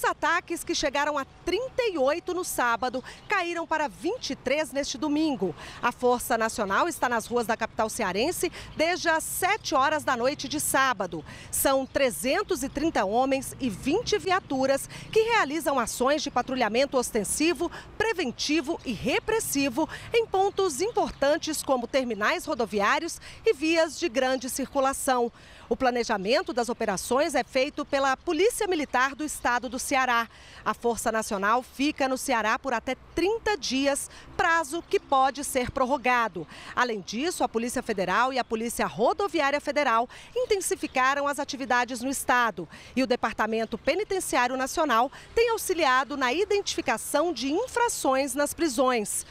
Os ataques, que chegaram a 38 no sábado, caíram para 23 neste domingo. A Força Nacional está nas ruas da capital cearense desde as 7 horas da noite de sábado. São 330 homens e 20 viaturas que realizam ações de patrulhamento ostensivo, preventivo e repressivo em pontos importantes como terminais rodoviários e vias de grande circulação. O planejamento das operações é feito pela Polícia Militar do Estado do Ceará. Ceará. A Força Nacional fica no Ceará por até 30 dias, prazo que pode ser prorrogado. Além disso, a Polícia Federal e a Polícia Rodoviária Federal intensificaram as atividades no estado. E o Departamento Penitenciário Nacional tem auxiliado na identificação de infrações nas prisões.